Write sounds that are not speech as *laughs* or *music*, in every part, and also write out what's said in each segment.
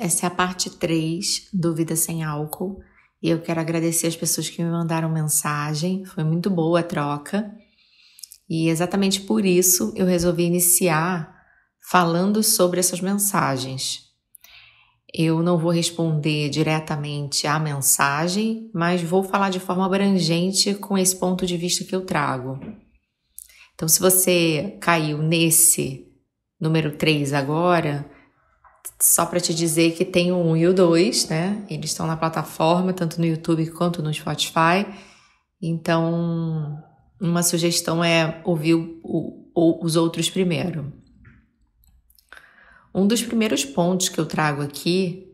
Essa é a parte 3 do Vida Sem Álcool. E eu quero agradecer as pessoas que me mandaram mensagem. Foi muito boa a troca. E exatamente por isso eu resolvi iniciar falando sobre essas mensagens. Eu não vou responder diretamente à mensagem, mas vou falar de forma abrangente com esse ponto de vista que eu trago. Então, se você caiu nesse número 3 agora, só para te dizer que tem o 1 e o 2, né? Eles estão na plataforma, tanto no YouTube quanto no Spotify. Então, uma sugestão é ouvir o, o, os outros primeiro. Um dos primeiros pontos que eu trago aqui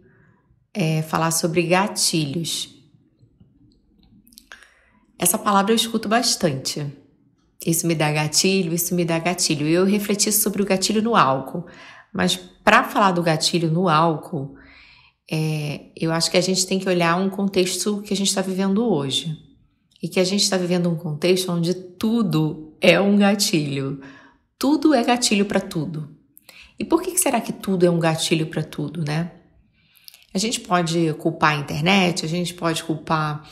é falar sobre gatilhos. Essa palavra eu escuto bastante. Isso me dá gatilho, isso me dá gatilho. Eu refleti sobre o gatilho no álcool, mas para falar do gatilho no álcool, é, eu acho que a gente tem que olhar um contexto que a gente está vivendo hoje. E que a gente está vivendo um contexto onde tudo é um gatilho. Tudo é gatilho para tudo. E por que será que tudo é um gatilho para tudo, né? A gente pode culpar a internet, a gente pode culpar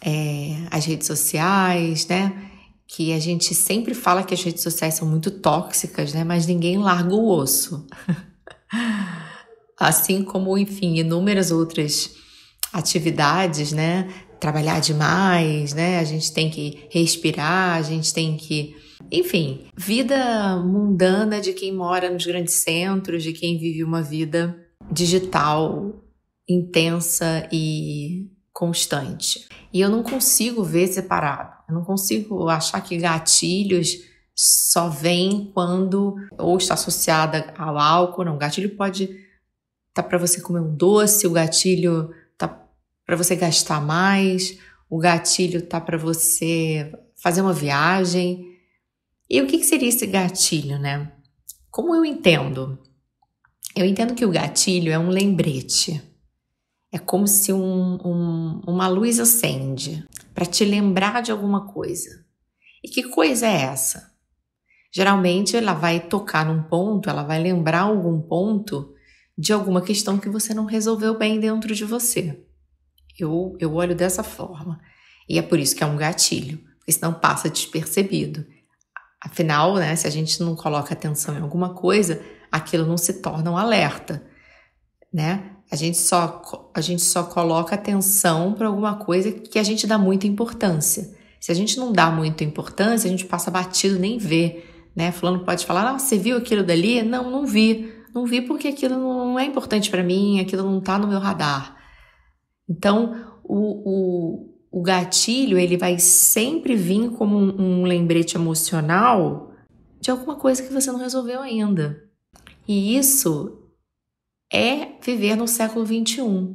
é, as redes sociais, né? Que a gente sempre fala que as redes sociais são muito tóxicas, né? Mas ninguém larga o osso. *laughs* assim como, enfim, inúmeras outras atividades, né? Trabalhar demais, né? A gente tem que respirar, a gente tem que. Enfim, vida mundana de quem mora nos grandes centros, de quem vive uma vida digital intensa e constante. E eu não consigo ver separado, eu não consigo achar que gatilhos só vem quando ou está associada ao álcool. Não, o gatilho pode tá para você comer um doce, o gatilho tá para você gastar mais, o gatilho tá para você fazer uma viagem. E o que, que seria esse gatilho, né? Como eu entendo? Eu entendo que o gatilho é um lembrete. É como se um, um, uma luz acende para te lembrar de alguma coisa. E que coisa é essa? Geralmente ela vai tocar num ponto, ela vai lembrar algum ponto de alguma questão que você não resolveu bem dentro de você. Eu, eu olho dessa forma. E é por isso que é um gatilho, porque senão passa despercebido. Afinal, né, se a gente não coloca atenção em alguma coisa, aquilo não se torna um alerta, né? A gente só, a gente só coloca atenção para alguma coisa que a gente dá muita importância. Se a gente não dá muita importância, a gente passa batido, nem vê. Né? Fulano pode falar, ah, você viu aquilo dali? Não, não vi. Não vi porque aquilo não é importante para mim, aquilo não está no meu radar. Então, o, o, o, gatilho, ele vai sempre vir como um, um lembrete emocional de alguma coisa que você não resolveu ainda. E isso é viver no século XXI.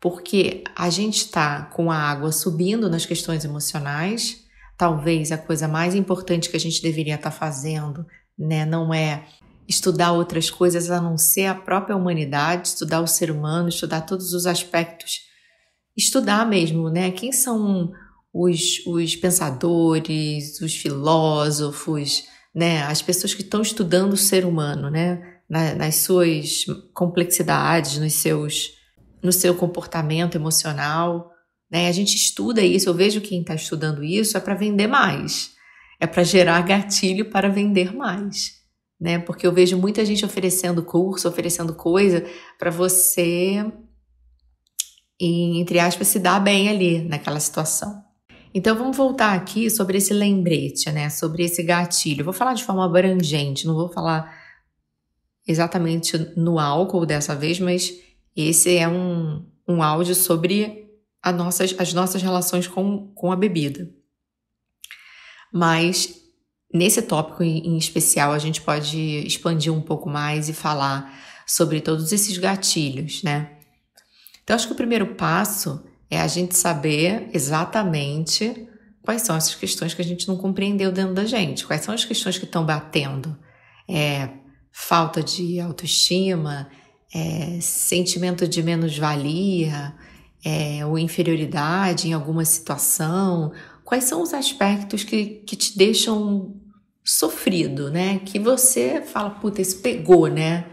Porque a gente está com a água subindo nas questões emocionais, talvez a coisa mais importante que a gente deveria estar tá fazendo, né, não é estudar outras coisas a não ser a própria humanidade, estudar o ser humano, estudar todos os aspectos, estudar mesmo, né? Quem são os, os pensadores, os filósofos, né? As pessoas que estão estudando o ser humano, né? Na, nas suas complexidades, nos seus, no seu comportamento emocional, né? A gente estuda isso, eu vejo quem está estudando isso é para vender mais, é para gerar gatilho para vender mais. Né? Porque eu vejo muita gente oferecendo curso, oferecendo coisa para você, entre aspas, se dar bem ali naquela situação. Então vamos voltar aqui sobre esse lembrete, né? Sobre esse gatilho. vou falar de forma abrangente, não vou falar exatamente no álcool dessa vez, mas esse é um, um áudio sobre nossas, as nossas relações com, com a bebida. Mas nesse tópico em, em especial, a gente pode expandir um pouco mais e falar sobre todos esses gatilhos, né? Então, acho que o primeiro passo é a gente saber exatamente quais são essas questões que a gente não compreendeu dentro da gente, quais são as questões que estão batendo. É, falta de autoestima, é, sentimento de menos-valia, é, ou inferioridade em alguma situação? Quais são os aspectos que, que te deixam sofrido, né? Que você fala, puta, isso pegou, né?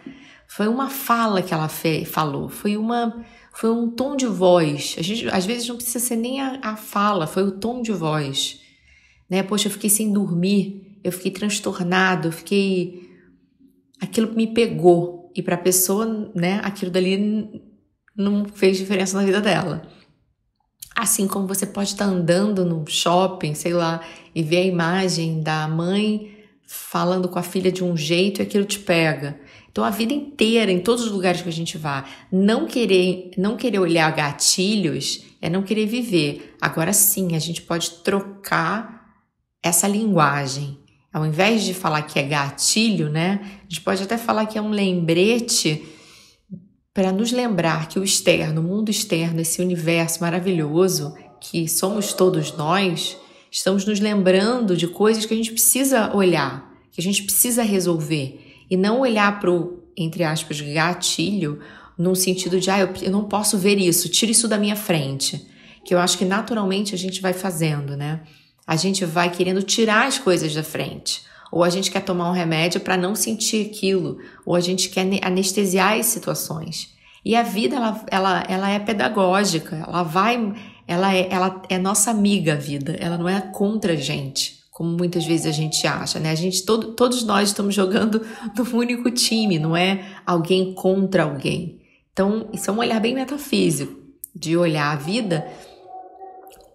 Foi uma fala que ela fe falou, foi uma foi um tom de voz. A gente, às vezes não precisa ser nem a, a fala, foi o tom de voz. Né? Poxa, eu fiquei sem dormir, eu fiquei transtornado, eu fiquei aquilo me pegou. E para a pessoa, né, aquilo dali não fez diferença na vida dela. Assim como você pode estar andando no shopping, sei lá, e ver a imagem da mãe falando com a filha de um jeito e aquilo te pega. Então a vida inteira, em todos os lugares que a gente vá, não querer, não querer olhar gatilhos é não querer viver. Agora sim, a gente pode trocar essa linguagem. Ao invés de falar que é gatilho, né? A gente pode até falar que é um lembrete para nos lembrar que o externo, o mundo externo, esse universo maravilhoso que somos todos nós, estamos nos lembrando de coisas que a gente precisa olhar, que a gente precisa resolver e não olhar para o, entre aspas, gatilho num sentido de, ah, eu, eu não posso ver isso, tira isso da minha frente. Que eu acho que naturalmente a gente vai fazendo, né? A gente vai querendo tirar as coisas da frente ou a gente quer tomar um remédio para não sentir aquilo, ou a gente quer anestesiar as situações. E a vida, ela, ela, ela é pedagógica, ela vai, ela é, ela é nossa amiga, a vida, ela não é contra a gente, como muitas vezes a gente acha, né? A gente, todo, todos nós estamos jogando *laughs* num único time, não é alguém contra alguém. Então, isso é um olhar bem metafísico, de olhar a vida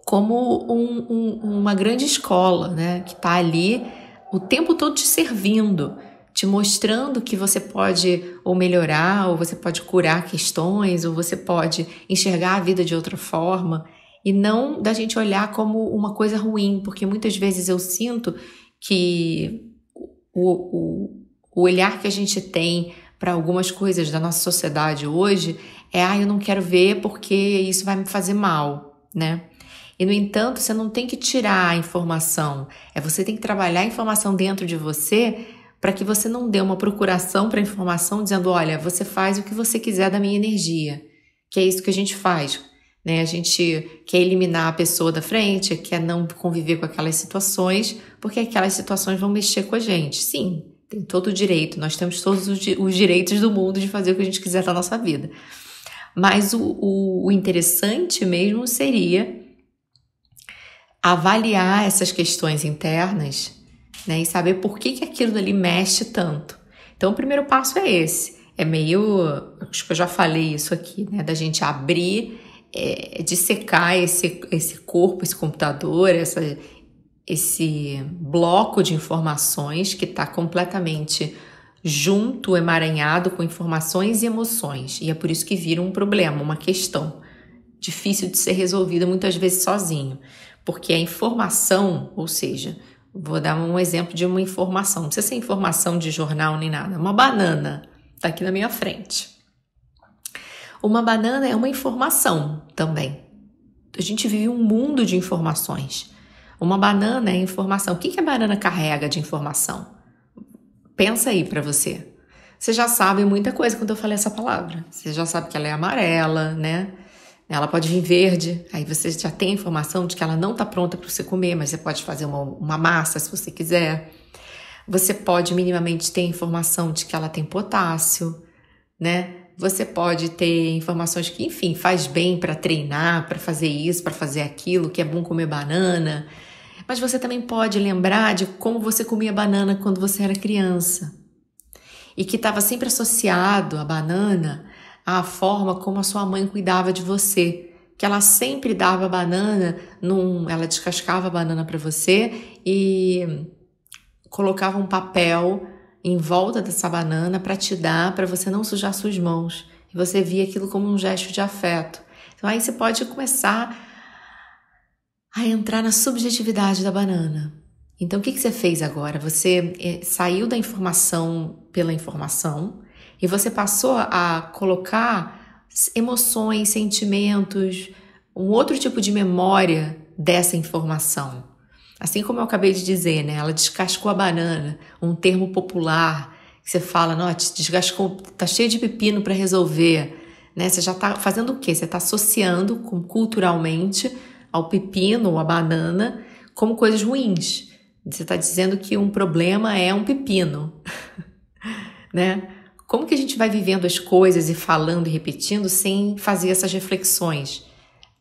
como um, um, uma grande escola, né? Que está ali o tempo todo te servindo, te mostrando que você pode ou melhorar, ou você pode curar questões, ou você pode enxergar a vida de outra forma. E não da gente olhar como uma coisa ruim, porque muitas vezes eu sinto que o, o, o olhar que a gente tem para algumas coisas da nossa sociedade hoje é: ah, eu não quero ver porque isso vai me fazer mal, né? E, no entanto, você não tem que tirar a informação, é você tem que trabalhar a informação dentro de você para que você não dê uma procuração para a informação dizendo: olha, você faz o que você quiser da minha energia, que é isso que a gente faz. Né? A gente quer eliminar a pessoa da frente, quer não conviver com aquelas situações, porque aquelas situações vão mexer com a gente. Sim, tem todo o direito, nós temos todos os, os direitos do mundo de fazer o que a gente quiser da nossa vida. Mas o, o, o interessante mesmo seria avaliar essas questões internas né, e saber por que, que aquilo ali mexe tanto. Então, o primeiro passo é esse. É meio. Acho que eu já falei isso aqui, né? Da gente abrir, é, dissecar esse, esse corpo, esse computador, essa, esse bloco de informações que está completamente junto, emaranhado com informações e emoções. E é por isso que vira um problema, uma questão difícil de ser resolvida muitas vezes sozinho porque a informação, ou seja, vou dar um exemplo de uma informação, não precisa ser informação de jornal nem nada, é uma banana está aqui na minha frente. Uma banana é uma informação também. A gente vive um mundo de informações. Uma banana é informação. O que, que a banana carrega de informação? Pensa aí para você. Você já sabe muita coisa quando eu falei essa palavra. Você já sabe que ela é amarela, né? Ela pode vir verde, aí você já tem a informação de que ela não está pronta para você comer, mas você pode fazer uma, uma massa se você quiser. Você pode minimamente ter informação de que ela tem potássio, né? Você pode ter informações que, enfim, faz bem para treinar, para fazer isso, para fazer aquilo, que é bom comer banana. Mas você também pode lembrar de como você comia banana quando você era criança. E que estava sempre associado à banana a forma como a sua mãe cuidava de você, que ela sempre dava banana, num, ela descascava a banana para você e colocava um papel em volta dessa banana para te dar, para você não sujar suas mãos. E você via aquilo como um gesto de afeto. Então aí você pode começar a entrar na subjetividade da banana. Então o que, que você fez agora? Você eh, saiu da informação pela informação e você passou a colocar emoções, sentimentos, um outro tipo de memória dessa informação. Assim como eu acabei de dizer, né? Ela descascou a banana, um termo popular que você fala, não, descascou, tá cheio de pepino para resolver, né? Você já tá fazendo o quê? Você tá associando com, culturalmente ao pepino ou à banana como coisas ruins. Você está dizendo que um problema é um pepino, *laughs* né? Como que a gente vai vivendo as coisas e falando e repetindo sem fazer essas reflexões?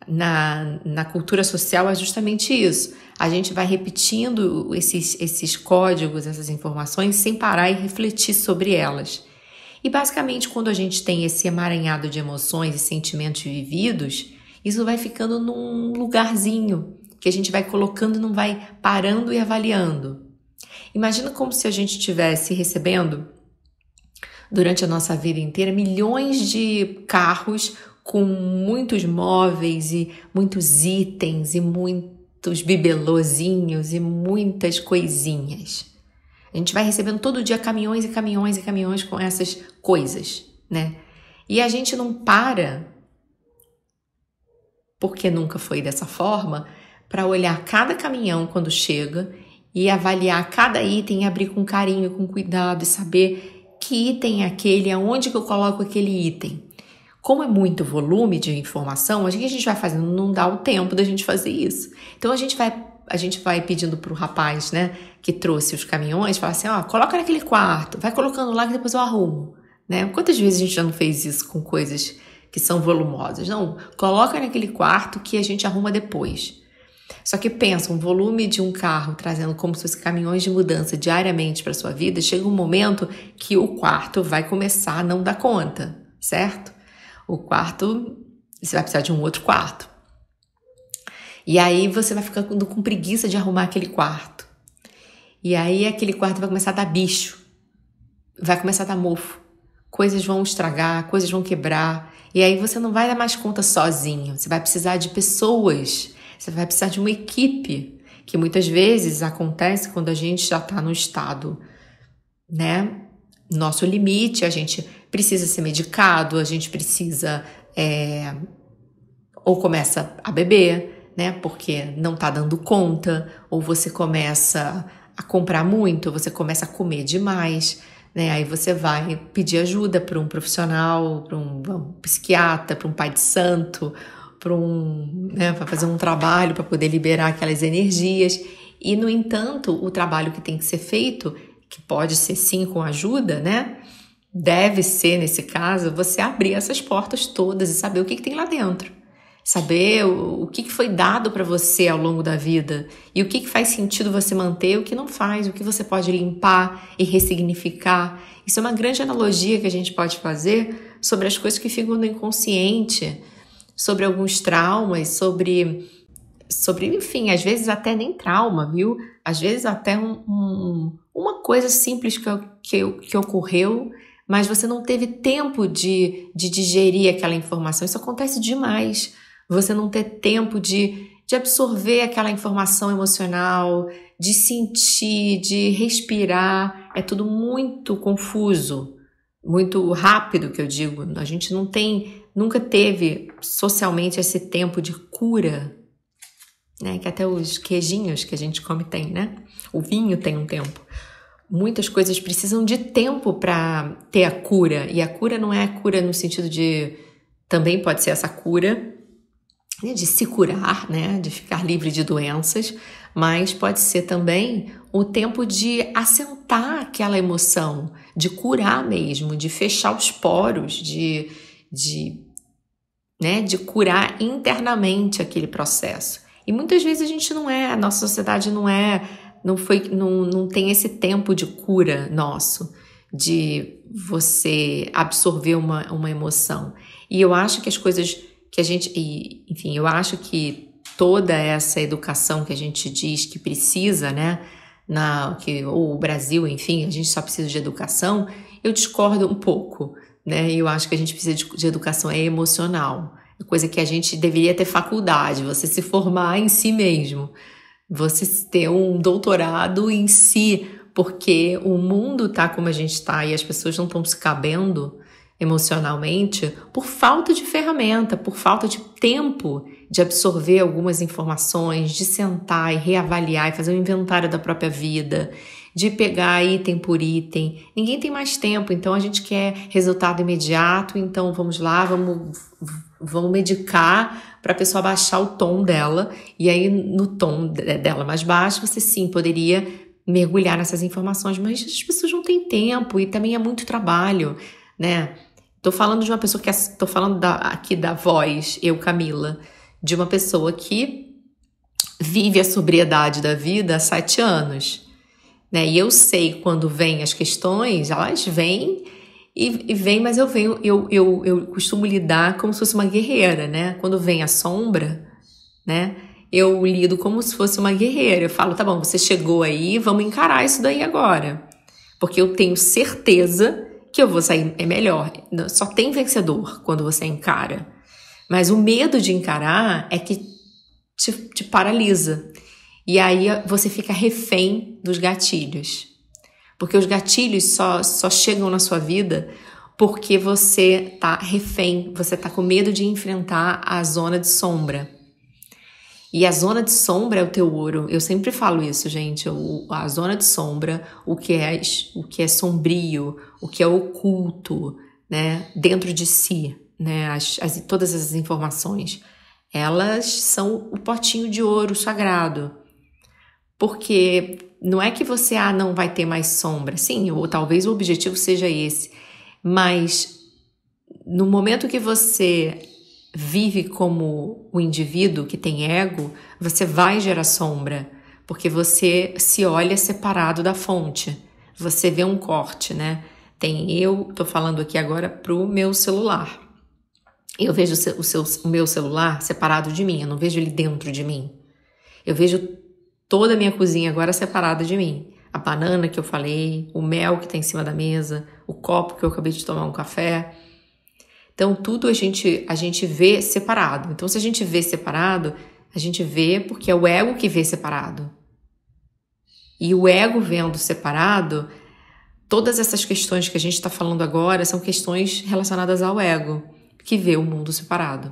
Na, na cultura social é justamente isso. A gente vai repetindo esses, esses códigos, essas informações, sem parar e refletir sobre elas. E basicamente, quando a gente tem esse emaranhado de emoções e sentimentos vividos, isso vai ficando num lugarzinho que a gente vai colocando, não vai parando e avaliando. Imagina como se a gente estivesse recebendo durante a nossa vida inteira milhões de carros com muitos móveis e muitos itens e muitos bibelozinhos e muitas coisinhas. A gente vai recebendo todo dia caminhões e caminhões e caminhões com essas coisas, né? E a gente não para, porque nunca foi dessa forma, para olhar cada caminhão quando chega e avaliar cada item, abrir com carinho, com cuidado e saber que item é aquele, aonde que eu coloco aquele item. Como é muito volume de informação, a gente, a gente vai fazendo, não dá o tempo da gente fazer isso. Então a gente vai a gente vai pedindo o rapaz, né, que trouxe os caminhões, fala assim, ó, coloca naquele quarto, vai colocando lá que depois eu arrumo, né? Quantas vezes a gente já não fez isso com coisas que são volumosas? Não, coloca naquele quarto que a gente arruma depois. Só que pensa, um volume de um carro trazendo como se fosse caminhões de mudança diariamente para sua vida, chega um momento que o quarto vai começar a não dar conta, certo? O quarto, você vai precisar de um outro quarto. E aí você vai ficando com preguiça de arrumar aquele quarto. E aí aquele quarto vai começar a dar bicho. Vai começar a dar mofo. Coisas vão estragar, coisas vão quebrar. E aí você não vai dar mais conta sozinho. Você vai precisar de pessoas você vai precisar de uma equipe, que muitas vezes acontece quando a gente já está no estado, né? Nosso limite, a gente precisa ser medicado, a gente precisa é, ou começa a beber, né? Porque não tá dando conta, ou você começa a comprar muito, você começa a comer demais, né? Aí você vai pedir ajuda para um profissional, para um, um psiquiatra, para um pai de santo, para um, né, fazer um trabalho para poder liberar aquelas energias. E no entanto, o trabalho que tem que ser feito, que pode ser sim com ajuda, né? Deve ser nesse caso você abrir essas portas todas e saber o que, que tem lá dentro, saber o, o que, que foi dado para você ao longo da vida e o que, que faz sentido você manter, o que não faz, o que você pode limpar e ressignificar. Isso é uma grande analogia que a gente pode fazer sobre as coisas que ficam no inconsciente sobre alguns traumas, sobre sobre, enfim, às vezes até nem trauma, viu? Às vezes até um, um, uma coisa simples que, que, que ocorreu, mas você não teve tempo de, de digerir aquela informação. Isso acontece demais. Você não ter tempo de, de absorver aquela informação emocional, de sentir, de respirar. É tudo muito confuso, muito rápido, que eu digo. A gente não tem nunca teve socialmente esse tempo de cura, né? Que até os queijinhos que a gente come tem, né? O vinho tem um tempo. Muitas coisas precisam de tempo para ter a cura, e a cura não é a cura no sentido de também pode ser essa cura né? de se curar, né, de ficar livre de doenças, mas pode ser também o tempo de assentar aquela emoção, de curar mesmo, de fechar os poros, de de, né, de curar internamente aquele processo. E muitas vezes a gente não é, a nossa sociedade não é, não foi, não, não tem esse tempo de cura nosso, de você absorver uma, uma emoção. E eu acho que as coisas que a gente, e, enfim, eu acho que toda essa educação que a gente diz que precisa, né, na, que, ou o Brasil, enfim, a gente só precisa de educação, eu discordo um pouco né? E eu acho que a gente precisa de, de educação é emocional, é coisa que a gente deveria ter faculdade, você se formar em si mesmo, você ter um doutorado em si, porque o mundo tá como a gente tá e as pessoas não estão se cabendo emocionalmente por falta de ferramenta, por falta de tempo de absorver algumas informações, de sentar e reavaliar e fazer um inventário da própria vida de pegar item por item. Ninguém tem mais tempo, então a gente quer resultado imediato, então vamos lá, vamos vamos medicar para a pessoa baixar o tom dela. E aí, no tom dela mais baixo, você sim poderia mergulhar nessas informações, mas as pessoas não têm tempo e também é muito trabalho, né? Tô falando de uma pessoa que é, tô falando da, aqui da voz, eu Camila, de uma pessoa que vive a sobriedade da vida há sete anos. Né? E eu sei quando vem as questões, elas vêm e, e vêm, mas eu venho, eu, eu, eu costumo lidar como se fosse uma guerreira, né? Quando vem a sombra, né? Eu lido como se fosse uma guerreira. Eu falo, tá bom, você chegou aí, vamos encarar isso daí agora. Porque eu tenho certeza que eu vou sair é melhor. Só tem vencedor quando você encara. Mas o medo de encarar é que te, te paralisa, e aí você fica refém dos gatilhos. Porque os gatilhos só, só chegam na sua vida porque você tá refém, você tá com medo de enfrentar a zona de sombra. E a zona de sombra é o teu ouro. Eu sempre falo isso, gente. O, a zona de sombra, o que é o que é sombrio, o que é oculto, né, dentro de si, né, as, as todas essas informações, elas são o potinho de ouro sagrado. Porque não é que você, ah, não vai ter mais sombra. Sim, ou talvez o objetivo seja esse. Mas no momento que você vive como o indivíduo que tem ego, você vai gerar sombra, porque você se olha separado da fonte. Você vê um corte, né? Tem eu, tô falando aqui agora pro meu celular. Eu vejo o, seu, o meu celular separado de mim, eu não vejo ele dentro de mim. Eu vejo toda a minha cozinha agora separada de mim. A banana que eu falei, o mel que está em cima da mesa, o copo que eu acabei de tomar um café. Então tudo a gente a gente vê separado. Então se a gente vê separado, a gente vê porque é o ego que vê separado. E o ego vendo separado, todas essas questões que a gente está falando agora são questões relacionadas ao ego, que vê o mundo separado.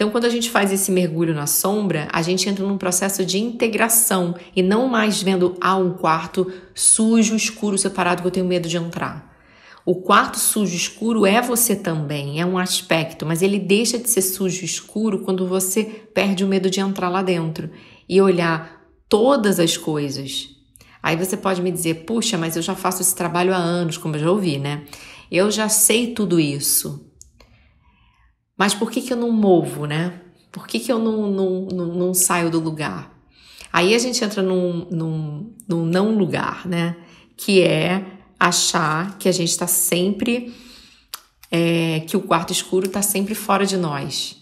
Então, quando a gente faz esse mergulho na sombra, a gente entra num processo de integração e não mais vendo ah, um quarto sujo, escuro, separado que eu tenho medo de entrar. O quarto sujo escuro é você também, é um aspecto, mas ele deixa de ser sujo escuro quando você perde o medo de entrar lá dentro e olhar todas as coisas. Aí você pode me dizer, puxa, mas eu já faço esse trabalho há anos, como eu já ouvi, né? Eu já sei tudo isso. Mas por que, que eu não movo, né? Por que, que eu não, não, não, não saio do lugar? Aí a gente entra num, num, num não lugar, né? Que é achar que a gente está sempre. É, que o quarto escuro está sempre fora de nós.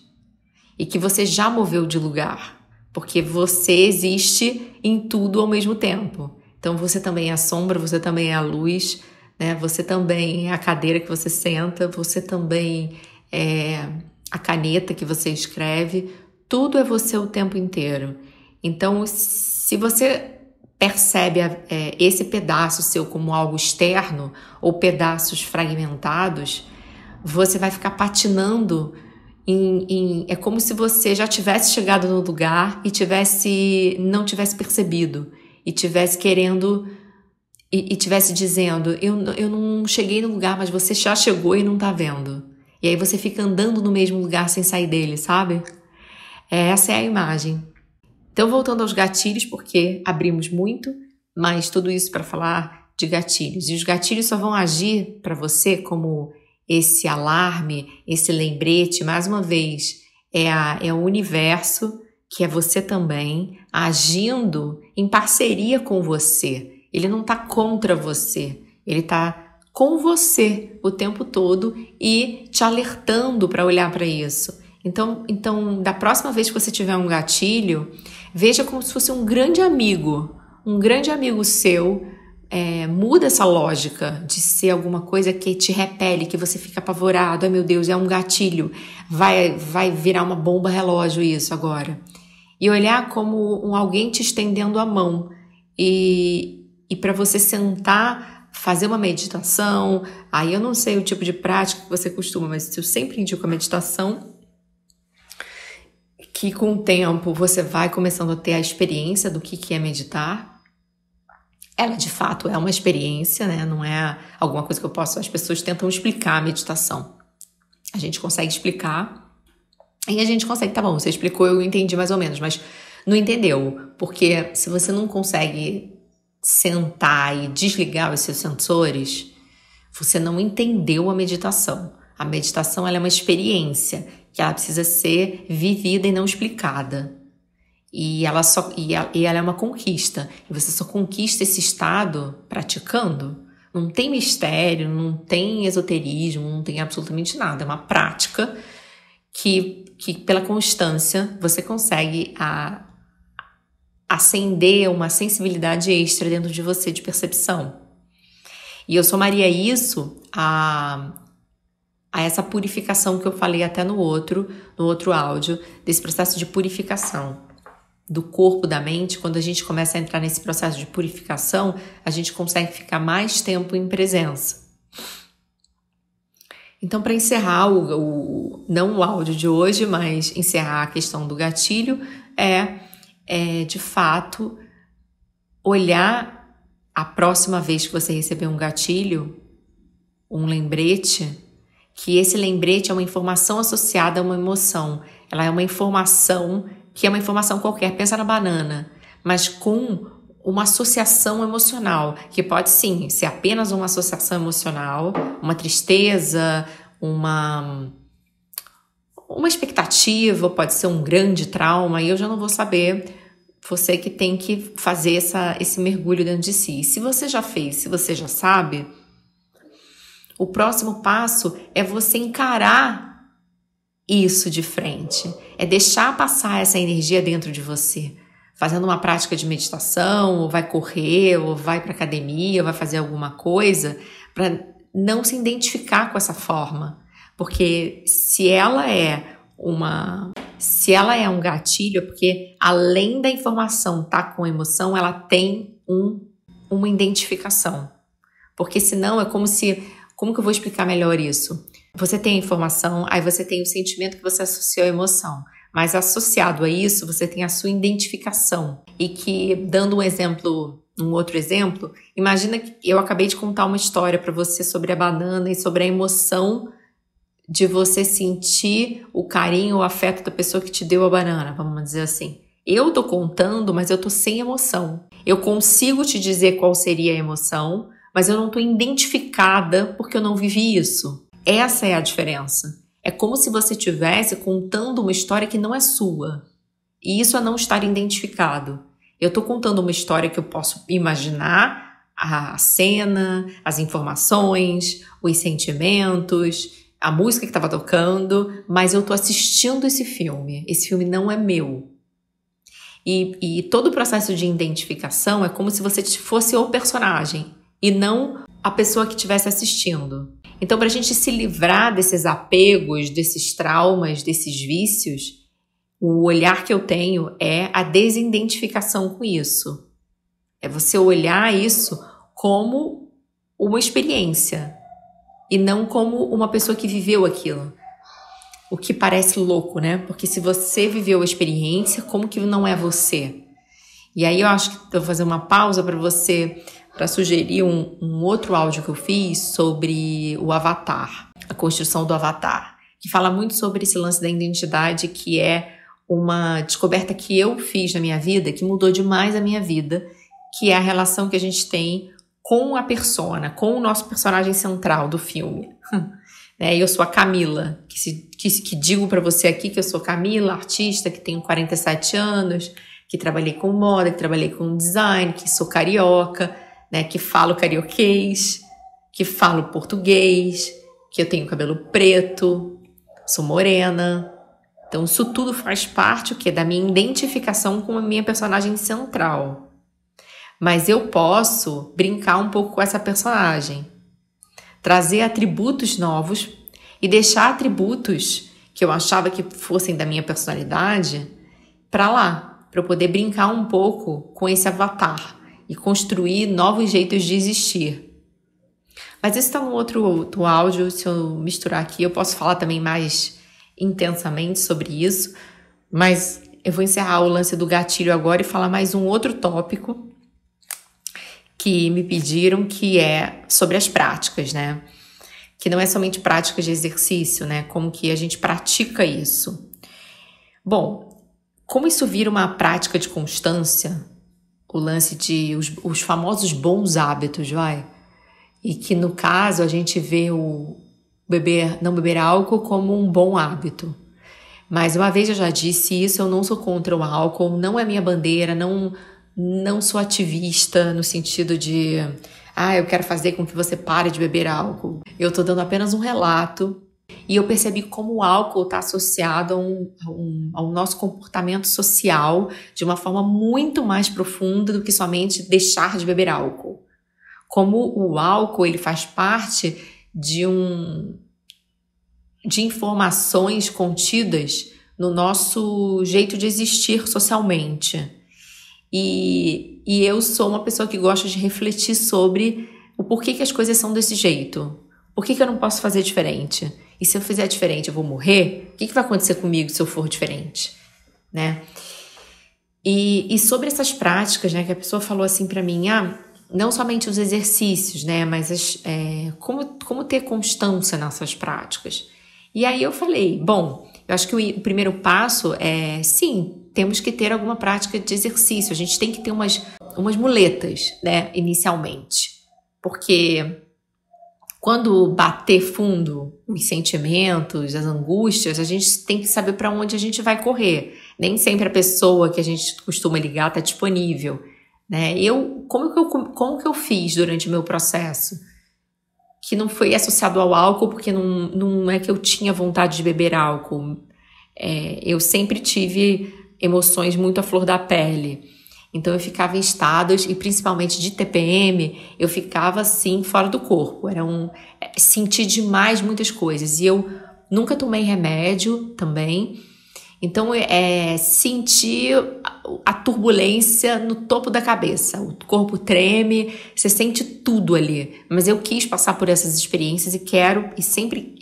E que você já moveu de lugar. Porque você existe em tudo ao mesmo tempo. Então você também é a sombra, você também é a luz, né? Você também é a cadeira que você senta, você também é, a caneta que você escreve, tudo é você o tempo inteiro. Então, se você percebe é, esse pedaço seu como algo externo ou pedaços fragmentados, você vai ficar patinando. Em, em, é como se você já tivesse chegado no lugar e tivesse não tivesse percebido e tivesse querendo e, e tivesse dizendo eu, eu não cheguei no lugar mas você já chegou e não está vendo e aí você fica andando no mesmo lugar sem sair dele, sabe? É, essa é a imagem. Então, voltando aos gatilhos, porque abrimos muito, mas tudo isso para falar de gatilhos. E os gatilhos só vão agir para você como esse alarme, esse lembrete. Mais uma vez, é, a, é o universo, que é você também, agindo em parceria com você. Ele não está contra você, ele está com você o tempo todo e te alertando para olhar para isso. Então, então, da próxima vez que você tiver um gatilho, veja como se fosse um grande amigo, um grande amigo seu. É, muda essa lógica de ser alguma coisa que te repele, que você fica apavorado, ai meu Deus, é um gatilho, vai, vai virar uma bomba relógio isso agora. E olhar como um alguém te estendendo a mão e, e para você sentar fazer uma meditação. Aí eu não sei o tipo de prática que você costuma, mas eu sempre indico a meditação. Que com o tempo você vai começando a ter a experiência do que, que é meditar. Ela de fato é uma experiência, né? Não é alguma coisa que eu posso. As pessoas tentam explicar a meditação. A gente consegue explicar e a gente consegue, tá bom, você explicou, eu entendi mais ou menos, mas não entendeu. Porque se você não consegue sentar e desligar os seus sensores, você não entendeu a meditação. A meditação é uma experiência que ela precisa ser vivida e não explicada. E ela, só, e ela, e ela é uma conquista. E você só conquista esse estado praticando. Não tem mistério, não tem esoterismo, não tem absolutamente nada. É uma prática que, que pela constância, você consegue a, acender uma sensibilidade extra dentro de você de percepção. E eu somaria isso a, a essa purificação que eu falei até no outro, no outro áudio, desse processo de purificação do corpo, da mente. Quando a gente começa a entrar nesse processo de purificação, a gente consegue ficar mais tempo em presença. Então, para encerrar o, o não o áudio de hoje, mas encerrar a questão do gatilho, é é, de fato, olhar a próxima vez que você receber um gatilho, um lembrete, que esse lembrete é uma informação associada a uma emoção. Ela é uma informação que é uma informação qualquer, pensa na banana, mas com uma associação emocional, que pode sim ser apenas uma associação emocional, uma tristeza, uma uma expectativa, pode ser um grande trauma, e eu já não vou saber você que tem que fazer essa, esse mergulho dentro de si. E se você já fez, se você já sabe, o próximo passo é você encarar isso de frente. É deixar passar essa energia dentro de você. Fazendo uma prática de meditação, ou vai correr, ou vai para academia, ou vai fazer alguma coisa, para não se identificar com essa forma. Porque se ela é uma se ela é um gatilho, é porque além da informação estar tá com emoção, ela tem um, uma identificação. Porque senão é como se. Como que eu vou explicar melhor isso? Você tem a informação, aí você tem o sentimento que você associou à emoção. Mas associado a isso, você tem a sua identificação. E que, dando um exemplo, um outro exemplo, imagina que eu acabei de contar uma história para você sobre a banana e sobre a emoção de você sentir o carinho, o afeto da pessoa que te deu a banana, vamos dizer assim. Eu tô contando, mas eu tô sem emoção. Eu consigo te dizer qual seria a emoção, mas eu não tô identificada porque eu não vivi isso. Essa é a diferença. É como se você estivesse contando uma história que não é sua. E isso é não estar identificado. Eu tô contando uma história que eu posso imaginar a cena, as informações, os sentimentos, a música que estava tocando, mas eu estou assistindo esse filme. Esse filme não é meu. E, e, todo o processo de identificação é como se você fosse o personagem e não a pessoa que estivesse assistindo. Então, para a gente se livrar desses apegos, desses traumas, desses vícios, o olhar que eu tenho é a desidentificação com isso. É você olhar isso como uma experiência, e não como uma pessoa que viveu aquilo. O que parece louco, né? Porque se você viveu a experiência, como que não é você? E aí eu acho que vou fazer uma pausa para você, para sugerir um, um outro áudio que eu fiz sobre o avatar, a construção do avatar, que fala muito sobre esse lance da identidade, que é uma descoberta que eu fiz na minha vida, que mudou demais a minha vida, que é a relação que a gente tem com a persona, com o nosso personagem central do filme. Hum. né? Eu sou a Camila, que, se, que, que digo para você aqui que eu sou Camila, artista, que tenho 47 anos, que trabalhei com moda, que trabalhei com design, que sou carioca, né? que falo carioquês, que falo português, que eu tenho cabelo preto, sou morena. Então, isso tudo faz parte o quê? da minha identificação com a minha personagem central mas eu posso brincar um pouco com essa personagem, trazer atributos novos e deixar atributos que eu achava que fossem da minha personalidade para lá, para eu poder brincar um pouco com esse avatar e construir novos jeitos de existir. Mas isso está no outro, outro áudio, se eu misturar aqui, eu posso falar também mais intensamente sobre isso, mas eu vou encerrar o lance do gatilho agora e falar mais um outro tópico que me pediram, que é sobre as práticas, né? Que não é somente práticas de exercício, né? Como que a gente pratica isso. Bom, como isso vira uma prática de constância, o lance de os, os famosos bons hábitos, vai? E que no caso a gente vê o beber, não beber álcool como um bom hábito. Mas uma vez eu já disse isso, eu não sou contra o álcool, não é minha bandeira, não não sou ativista no sentido de, ah, eu quero fazer com que você pare de beber álcool. Eu tô dando apenas um relato e eu percebi como o álcool está associado a um, a um, ao nosso comportamento social de uma forma muito mais profunda do que somente deixar de beber álcool. Como o álcool ele faz parte de um de informações contidas no nosso jeito de existir socialmente. E, e eu sou uma pessoa que gosta de refletir sobre o porquê que as coisas são desse jeito. Por que, que eu não posso fazer diferente? E se eu fizer diferente, eu vou morrer? O que, que vai acontecer comigo se eu for diferente? Né? E, e sobre essas práticas, né, que a pessoa falou assim para mim, ah, não somente os exercícios, né, mas as, é, como, como ter constância nessas práticas. E aí eu falei, bom, eu acho que o, o primeiro passo é, sim, temos que ter alguma prática de exercício, a gente tem que ter umas, umas muletas, né, inicialmente. Porque quando bater fundo os sentimentos, as angústias, a gente tem que saber para onde a gente vai correr. Nem sempre a pessoa que a gente costuma ligar está disponível. Né? Eu, como, que eu, como que eu fiz durante o meu processo? Que não foi associado ao álcool, porque não, não é que eu tinha vontade de beber álcool. É, eu sempre tive emoções muito à flor da pele. Então eu ficava em estados e principalmente de TPM, eu ficava assim fora do corpo. Era um é, senti demais muitas coisas e eu nunca tomei remédio também. Então é, é sentir a turbulência no topo da cabeça, o corpo treme, você sente tudo ali. Mas eu quis passar por essas experiências e quero e sempre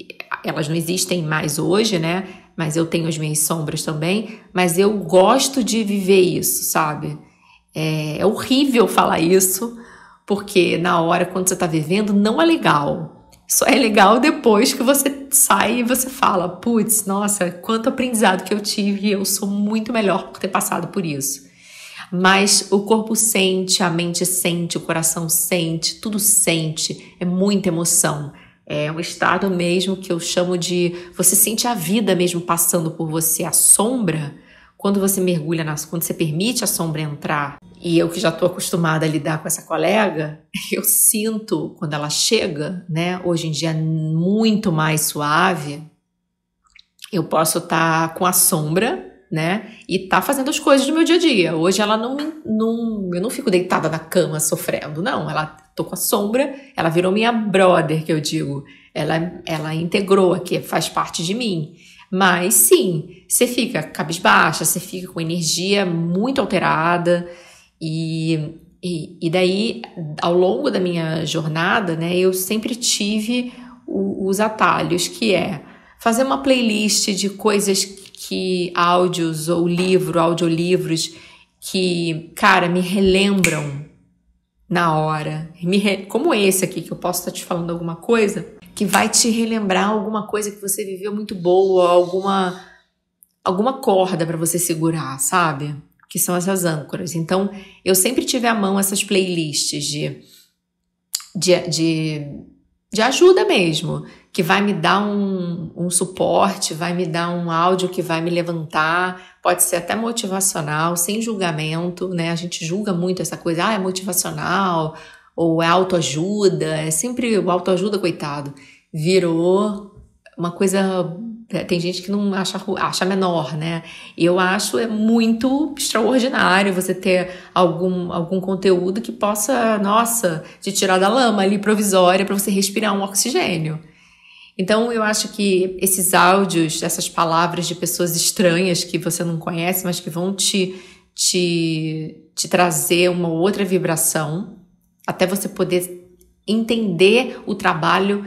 elas não existem mais hoje, né? mas eu tenho as minhas sombras também, mas eu gosto de viver isso, sabe? É, é horrível falar isso, porque na hora, quando você tá vivendo, não é legal. Só é legal depois que você sai e você fala: putz, nossa, quanto aprendizado que eu tive, eu sou muito melhor por ter passado por isso. Mas o corpo sente, a mente sente, o coração sente, tudo sente, é muita emoção. É um estado mesmo que eu chamo de você sente a vida mesmo passando por você, a sombra, quando você mergulha nas, quando você permite a sombra entrar. E eu que já estou acostumada a lidar com essa colega, *laughs* eu sinto quando ela chega, né? Hoje em dia muito mais suave. Eu posso estar tá com a sombra né? E tá fazendo as coisas do meu dia a dia. Hoje ela não, não, eu não fico deitada na cama sofrendo, não. Ela tô com a sombra, ela virou minha brother, que eu digo. Ela, ela integrou aqui, faz parte de mim. Mas sim, você fica cabisbaixa, você fica com energia muito alterada. E, e, e daí, ao longo da minha jornada, né, eu sempre tive o, os atalhos, que é fazer uma playlist de coisas que áudios ou livro, audiolivros que, cara, me relembram na hora, re... como esse aqui que eu posso estar te falando alguma coisa que vai te relembrar alguma coisa que você viveu muito boa, alguma alguma corda para você segurar, sabe? Que são essas âncoras. Então, eu sempre tive à mão essas playlists de de, de, de ajuda mesmo, que vai me dar um, um suporte, vai me dar um áudio que vai me levantar, pode ser até motivacional, sem julgamento, né? A gente julga muito essa coisa, ah, é motivacional, ou é autoajuda, é sempre o autoajuda, coitado. Virou uma coisa. É, tem gente que não acha, acha menor, né? Eu acho é muito extraordinário você ter algum, algum conteúdo que possa, nossa, te tirar da lama ali provisória para você respirar um oxigênio. Então eu acho que esses áudios, essas palavras de pessoas estranhas que você não conhece, mas que vão te, te, te trazer uma outra vibração, até você poder entender o trabalho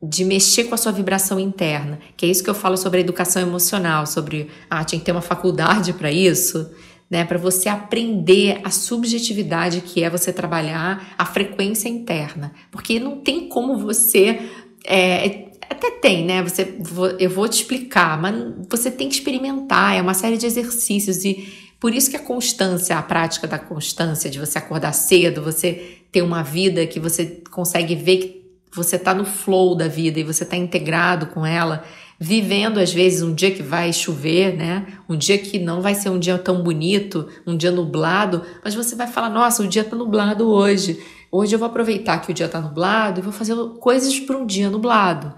de mexer com a sua vibração interna, que é isso que eu falo sobre a educação emocional, sobre ah, tinha que ter uma faculdade para isso, né, para você aprender a subjetividade que é você trabalhar a frequência interna, porque não tem como você é, é, até tem, né? Você, eu vou te explicar, mas você tem que experimentar. É uma série de exercícios e por isso que a constância, a prática da constância, de você acordar cedo, você ter uma vida que você consegue ver que você está no flow da vida e você está integrado com ela, vivendo às vezes um dia que vai chover, né? Um dia que não vai ser um dia tão bonito, um dia nublado, mas você vai falar: nossa, o dia está nublado hoje Hoje eu vou aproveitar que o dia está nublado e vou fazer coisas para um dia nublado.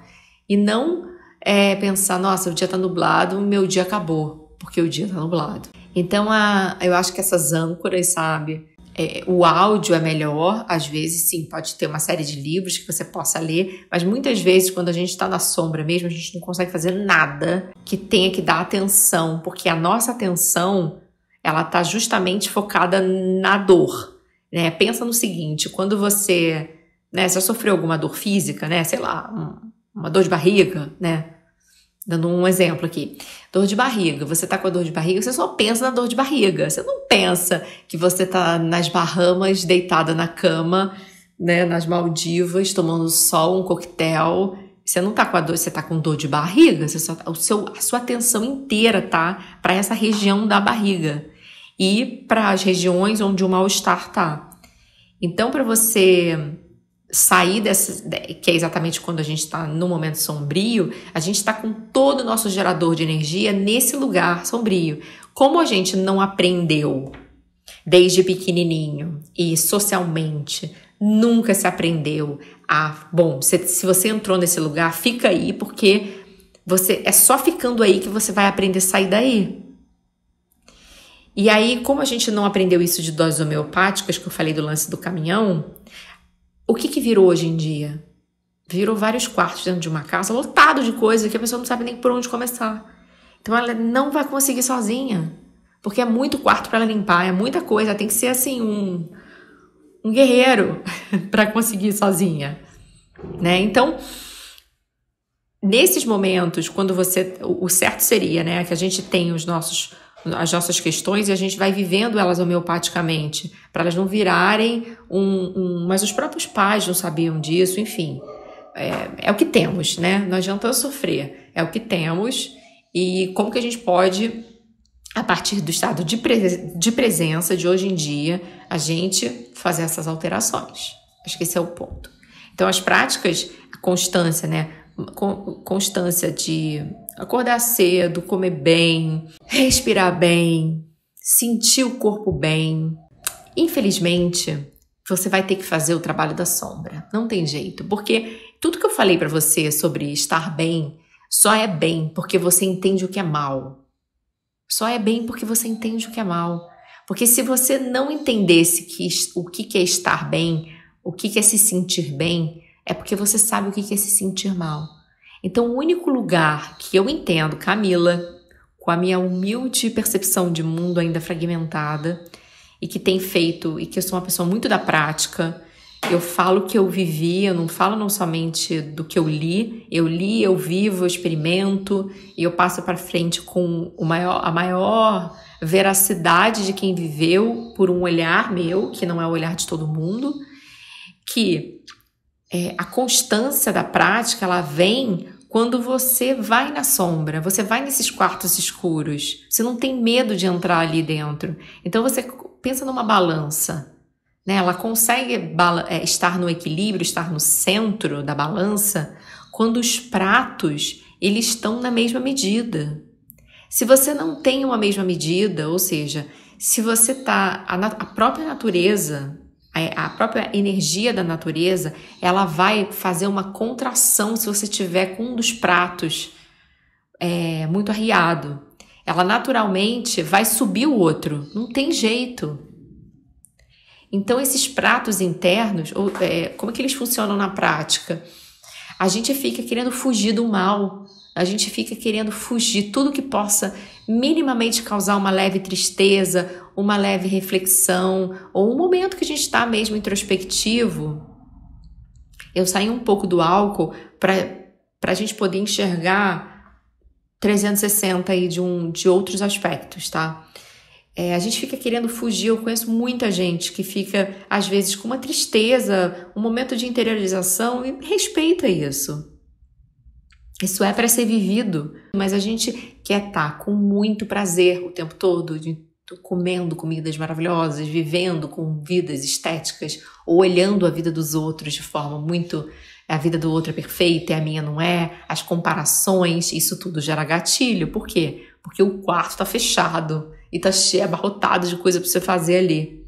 E não é, pensar, nossa, o dia está nublado, o meu dia acabou, porque o dia está nublado. Então a, eu acho que essas âncoras, sabe? É, o áudio é melhor, às vezes sim, pode ter uma série de livros que você possa ler, mas muitas vezes quando a gente está na sombra mesmo, a gente não consegue fazer nada que tenha que dar atenção, porque a nossa atenção ela está justamente focada na dor, né? Pensa no seguinte: quando você né, já sofreu alguma dor física, né? Sei lá, um, uma dor de barriga, né? Dando um exemplo aqui. Dor de barriga. Você tá com a dor de barriga, você só pensa na dor de barriga. Você não pensa que você tá nas Bahamas, deitada na cama, né? Nas Maldivas, tomando sol, um coquetel. Você não tá com a dor, você tá com dor de barriga. Você só, tá, o seu, a sua atenção inteira tá para essa região da barriga e para as regiões onde o mal-estar está. Então, para você sair dessa, que é exatamente quando a gente está no momento sombrio, a gente está com todo o nosso gerador de energia nesse lugar sombrio. Como a gente não aprendeu desde pequenininho e socialmente nunca se aprendeu a, bom, se, se você entrou nesse lugar, fica aí porque você é só ficando aí que você vai aprender a sair daí. E aí, como a gente não aprendeu isso de doses homeopáticas, que eu falei do lance do caminhão, o que, que virou hoje em dia? Virou vários quartos dentro de uma casa, lotado de coisa que a pessoa não sabe nem por onde começar. Então ela não vai conseguir sozinha, porque é muito quarto para ela limpar, é muita coisa, ela tem que ser assim um um guerreiro *laughs* para conseguir sozinha, né? Então, nesses momentos, quando você o certo seria, né, que a gente tem os nossos as nossas questões e a gente vai vivendo elas homeopaticamente, para elas não virarem um, um, Mas os próprios pais não sabiam disso, enfim. É, é o que temos, né? Não adianta sofrer, é o que temos e como que a gente pode, a partir do estado de, pre de presença de hoje em dia, a gente fazer essas alterações. Acho que esse é o ponto. Então, as práticas, a constância, né? constância de Acordar cedo, comer bem, respirar bem, sentir o corpo bem. Infelizmente, você vai ter que fazer o trabalho da sombra. Não tem jeito, porque tudo que eu falei para você sobre estar bem só é bem porque você entende o que é mal. Só é bem porque você entende o que é mal. Porque se você não entendesse que, o que, é estar bem, o que, é se sentir bem, é porque você sabe o que é se sentir mal. Então, o único lugar que eu entendo Camila, com a minha humilde percepção de mundo ainda fragmentada, e que tem feito, e que eu sou uma pessoa muito da prática, eu falo que eu vivi, eu não falo não somente do que eu li, eu li, eu vivo, eu experimento, e eu passo para frente com o maior, a maior veracidade de quem viveu por um olhar meu, que não é o olhar de todo mundo, que é, a constância da prática ela vem quando você vai na sombra, você vai nesses quartos escuros, você não tem medo de entrar ali dentro. Então você pensa numa balança, né? Ela consegue é, estar no equilíbrio, estar no centro da balança quando os pratos eles estão na mesma medida. Se você não tem uma mesma medida, ou seja, se você tá a, a própria natureza a própria energia da natureza, ela vai fazer uma contração se você tiver com um dos pratos é, muito arriado. Ela naturalmente vai subir o outro, não tem jeito. Então, esses pratos internos, ou, é, como é que eles funcionam na prática? A gente fica querendo fugir do mal, a gente fica querendo fugir tudo que possa minimamente causar uma leve tristeza, uma leve reflexão ou um momento que a gente está mesmo introspectivo. Eu saí um pouco do álcool para a gente poder enxergar 360 aí de, um, de outros aspectos, tá? É, a gente fica querendo fugir. Eu conheço muita gente que fica, às vezes, com uma tristeza, um momento de interiorização e respeita isso. Isso é para ser vivido, mas a gente quer estar tá com muito prazer o tempo todo, de, comendo comidas maravilhosas, vivendo com vidas estéticas, ou olhando a vida dos outros de forma muito a vida do outro é perfeita e a minha não é, as comparações, isso tudo gera gatilho. Por quê? Porque o quarto está fechado e está cheio, abarrotado de coisa para você fazer ali.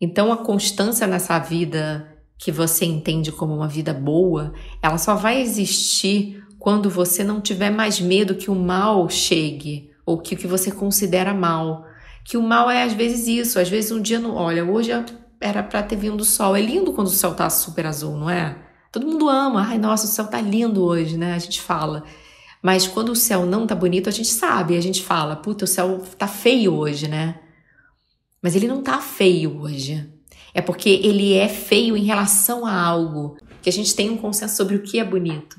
Então a constância nessa vida que você entende como uma vida boa, ela só vai existir quando você não tiver mais medo que o mal chegue ou que o que você considera mal. Que o mal é às vezes isso, às vezes um dia não, olha, hoje é, era para ter vindo o sol. É lindo quando o céu tá super azul, não é? Todo mundo ama, ai nossa, o céu tá lindo hoje, né? A gente fala. Mas quando o céu não tá bonito, a gente sabe, a gente fala, puta, o céu tá feio hoje, né? Mas ele não tá feio hoje. É porque ele é feio em relação a algo, que a gente tem um consenso sobre o que é bonito.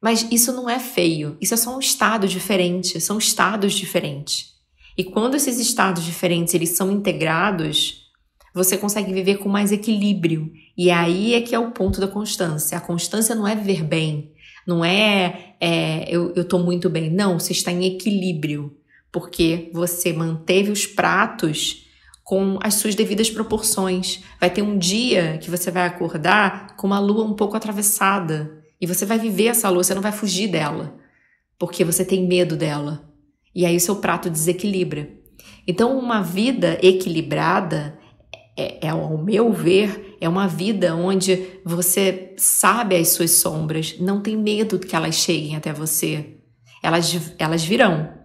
Mas isso não é feio, isso é só um estado diferente, são estados diferentes. E quando esses estados diferentes eles são integrados, você consegue viver com mais equilíbrio. E aí é que é o ponto da constância. A constância não é viver bem, não é, é eu, estou muito bem. Não, você está em equilíbrio, porque você manteve os pratos com as suas devidas proporções. Vai ter um dia que você vai acordar com uma lua um pouco atravessada e você vai viver essa lua, você não vai fugir dela, porque você tem medo dela. E aí o seu prato desequilibra. Então, uma vida equilibrada, é, é, ao meu ver, é uma vida onde você sabe as suas sombras, não tem medo que elas cheguem até você. Elas, elas virão,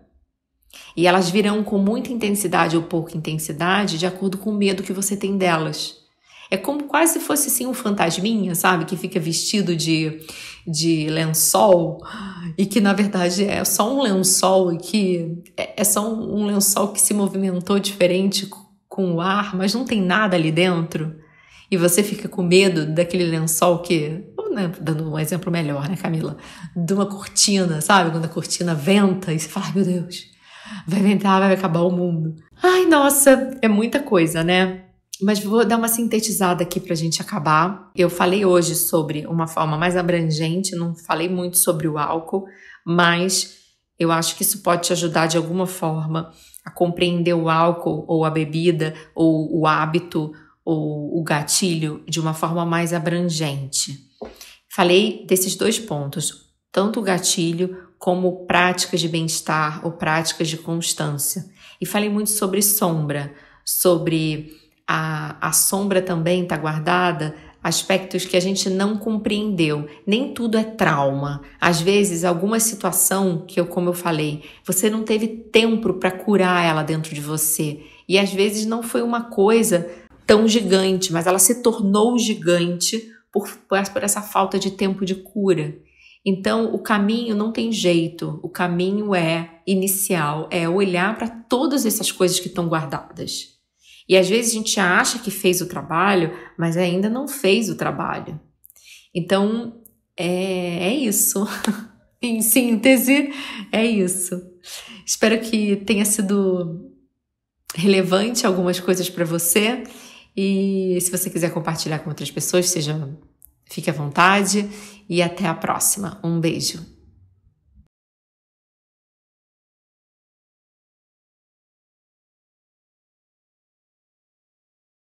e elas virão com muita intensidade ou pouca intensidade de acordo com o medo que você tem delas. É como quase se fosse assim um fantasminha, sabe? Que fica vestido de, de lençol e que na verdade é só um lençol e que é, é só um lençol que se movimentou diferente com o ar, mas não tem nada ali dentro. E você fica com medo daquele lençol que. Né, dando um exemplo melhor, né, Camila? De uma cortina, sabe? Quando a cortina venta e você fala, meu Deus, vai entrar vai acabar o mundo. Ai, nossa, é muita coisa, né? Mas vou dar uma sintetizada aqui para a gente acabar. Eu falei hoje sobre uma forma mais abrangente, não falei muito sobre o álcool, mas eu acho que isso pode te ajudar de alguma forma a compreender o álcool ou a bebida ou o hábito ou o gatilho de uma forma mais abrangente. Falei desses dois pontos, tanto o gatilho como práticas de bem-estar ou práticas de constância. E falei muito sobre sombra, sobre a, a sombra também está guardada, aspectos que a gente não compreendeu. Nem tudo é trauma. Às vezes, alguma situação que eu, como eu falei, você não teve tempo para curar ela dentro de você. E às vezes não foi uma coisa tão gigante, mas ela se tornou gigante por, por essa falta de tempo de cura. Então, o caminho não tem jeito, o caminho é inicial, é olhar para todas essas coisas que estão guardadas. E às vezes a gente acha que fez o trabalho, mas ainda não fez o trabalho. Então, é, é isso. *laughs* em síntese, é isso. Espero que tenha sido relevante algumas coisas para você. E se você quiser compartilhar com outras pessoas, seja Fique à vontade e até a próxima. Um beijo.